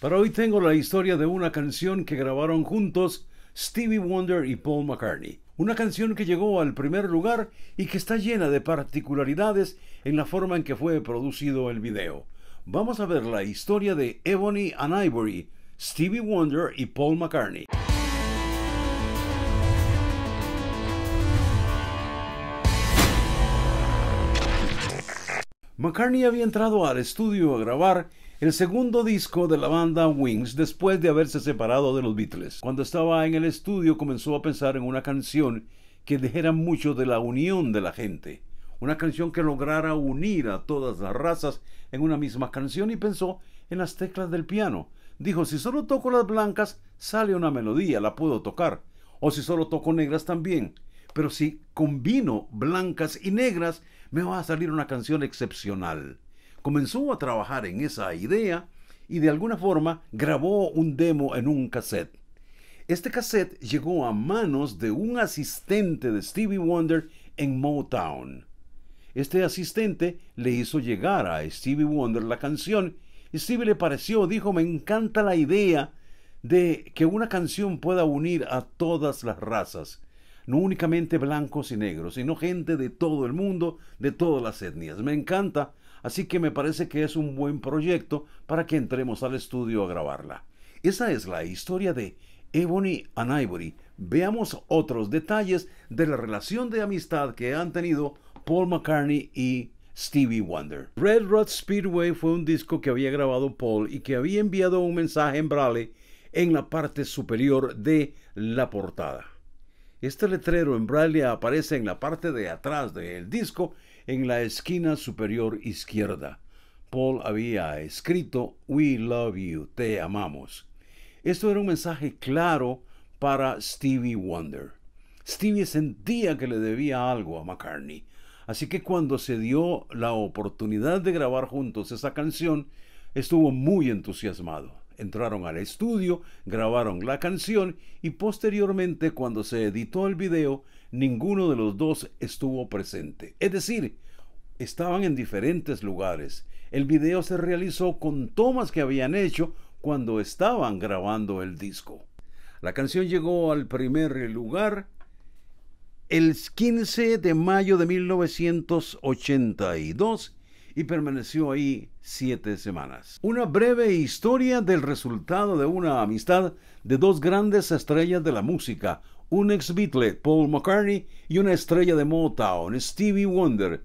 Para hoy tengo la historia de una canción que grabaron juntos Stevie Wonder y Paul McCartney. Una canción que llegó al primer lugar y que está llena de particularidades en la forma en que fue producido el video. Vamos a ver la historia de Ebony and Ivory, Stevie Wonder y Paul McCartney. McCartney había entrado al estudio a grabar el segundo disco de la banda Wings después de haberse separado de los Beatles. Cuando estaba en el estudio comenzó a pensar en una canción que dijera mucho de la unión de la gente, una canción que lograra unir a todas las razas en una misma canción y pensó en las teclas del piano. Dijo, si solo toco las blancas, sale una melodía, la puedo tocar. O si solo toco negras también. Pero si combino blancas y negras, me va a salir una canción excepcional comenzó a trabajar en esa idea y de alguna forma grabó un demo en un cassette. Este cassette llegó a manos de un asistente de Stevie Wonder en Motown. Este asistente le hizo llegar a Stevie Wonder la canción y Stevie le pareció, dijo, me encanta la idea de que una canción pueda unir a todas las razas, no únicamente blancos y negros, sino gente de todo el mundo, de todas las etnias. Me encanta Así que me parece que es un buen proyecto para que entremos al estudio a grabarla. Esa es la historia de Ebony and Ivory. Veamos otros detalles de la relación de amistad que han tenido Paul McCartney y Stevie Wonder. Red Rod Speedway fue un disco que había grabado Paul y que había enviado un mensaje en braille en la parte superior de la portada. Este letrero en braille aparece en la parte de atrás del disco en la esquina superior izquierda. Paul había escrito We Love You, Te Amamos. Esto era un mensaje claro para Stevie Wonder. Stevie sentía que le debía algo a McCartney, así que cuando se dio la oportunidad de grabar juntos esa canción, estuvo muy entusiasmado entraron al estudio, grabaron la canción y posteriormente cuando se editó el video, ninguno de los dos estuvo presente. Es decir, estaban en diferentes lugares. El video se realizó con tomas que habían hecho cuando estaban grabando el disco. La canción llegó al primer lugar el 15 de mayo de 1982 y permaneció ahí siete semanas. Una breve historia del resultado de una amistad de dos grandes estrellas de la música, un ex Beatle, Paul McCartney, y una estrella de Motown, Stevie Wonder,